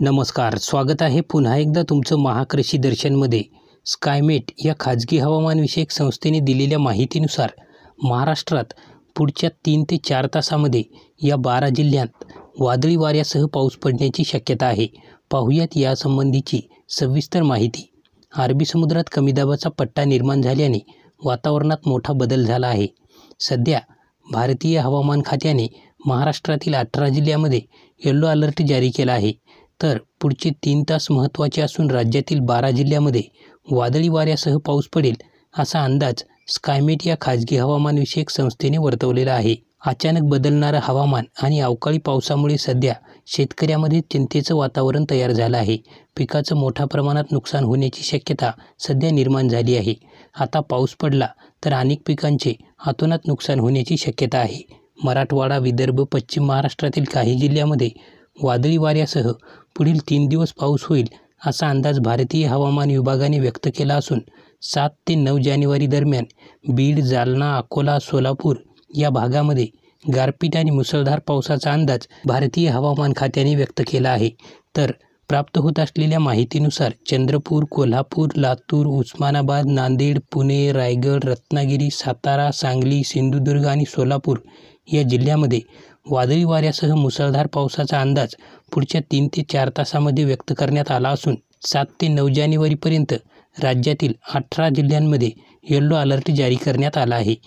नमस्कार स्वागत आहे पुन्हा एकदा तुमचं महाकृषी दर्शनमध्ये स्कायमेट या खाजगी हवामानविषयक संस्थेने दिलेल्या माहितीनुसार महाराष्ट्रात पुढच्या तीन ते चार तासामध्ये या बारा जिल्ह्यांत वादळी वाऱ्यासह पाऊस पडण्याची शक्यता आहे पाहुयात यासंबंधीची सविस्तर माहिती अरबी समुद्रात कमी दाबाचा पट्टा निर्माण झाल्याने वातावरणात मोठा बदल झाला आहे सध्या भारतीय हवामान खात्याने महाराष्ट्रातील अठरा जिल्ह्यामध्ये येल्लो अलर्ट जारी केला आहे तर पुढचे तीन तास महत्त्वाचे असून राज्यातील बारा जिल्ह्यामध्ये वादळी वाऱ्यासह पाऊस पडेल असा अंदाज स्कायमेट या खाजगी हवामानविषयक संस्थेने वर्तवलेला आहे अचानक बदलणारं हवामान आणि अवकाळी पावसामुळे सध्या शेतकऱ्यामध्ये चिंतेचं वातावरण तयार झालं आहे पिकाचं मोठ्या प्रमाणात नुकसान होण्याची शक्यता सध्या निर्माण झाली आहे आता पाऊस पडला तर अनेक पिकांचे आतोनात नुकसान होण्याची शक्यता आहे मराठवाडा विदर्भ पश्चिम महाराष्ट्रातील काही जिल्ह्यामध्ये वादळी वाऱ्यासह पुढील तीन दिवस पाऊस होईल असा अंदाज भारतीय हवामान विभागाने व्यक्त केला असून सात ते नऊ जानेवारी दरम्यान बीड जालना अकोला सोलापूर या भागामध्ये गारपीट आणि मुसळधार पावसाचा अंदाज भारतीय हवामान खात्याने व्यक्त केला आहे तर प्राप्त होत असलेल्या माहितीनुसार चंद्रपूर कोल्हापूर लातूर उस्मानाबाद नांदेड पुणे रायगड रत्नागिरी सातारा सांगली सिंधुदुर्ग आणि सोलापूर या जिल्ह्यामध्ये वादळी वाऱ्यासह मुसळधार पावसाचा अंदाज पुढच्या तीन ते चार तासामध्ये व्यक्त करण्यात आला असून सात ते नऊ जानेवारीपर्यंत राज्यातील अठरा जिल्ह्यांमध्ये येल्लो अलर्ट जारी करण्यात आला आहे